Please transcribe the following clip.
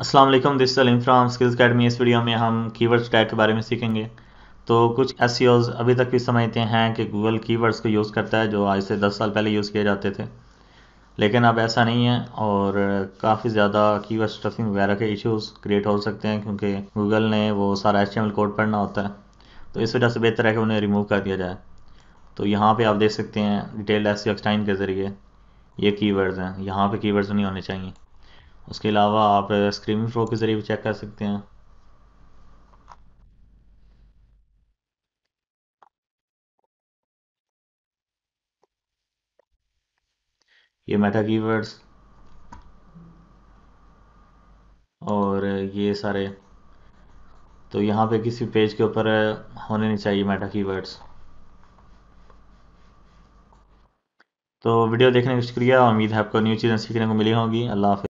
Aslam this Salim from Skills Academy इस video में हम कीवर्ड्स टैग के बारे में सीखेंगे तो कुछ एस e अभी तक भी समझते हैं कि गूगल कीवर्ड्स को यूज़ करता है जो आज से 10 साल पहले यूज़ किए जाते थे लेकिन अब ऐसा नहीं है और काफ़ी ज़्यादा कीवर्ड स्टफिंग वगैरह के इश्यूज क्रिएट हो सकते हैं क्योंकि गूगल ने वो सारा एच कोड पढ़ना होता है तो इस वजह से बेहतर है कि उन्हें रिमूव कर दिया जाए तो यहाँ पर आप देख सकते हैं डिटेल एस एक्सटाइन के ज़रिए ये कीवर्ड्स हैं यहाँ पे कीवर्ड्स नहीं होने चाहिए उसके अलावा आप स्क्रीन फ्लो के ज़रिए भी चेक कर सकते हैं ये मेटा कीवर्ड्स और ये सारे तो यहाँ पे किसी पेज के ऊपर होने नहीं चाहिए मेटा कीवर्ड्स तो वीडियो देखने का शुक्रिया उम्मीद है आपको न्यू चीज़ें सीखने को मिली होंगी अल्लाह हाफि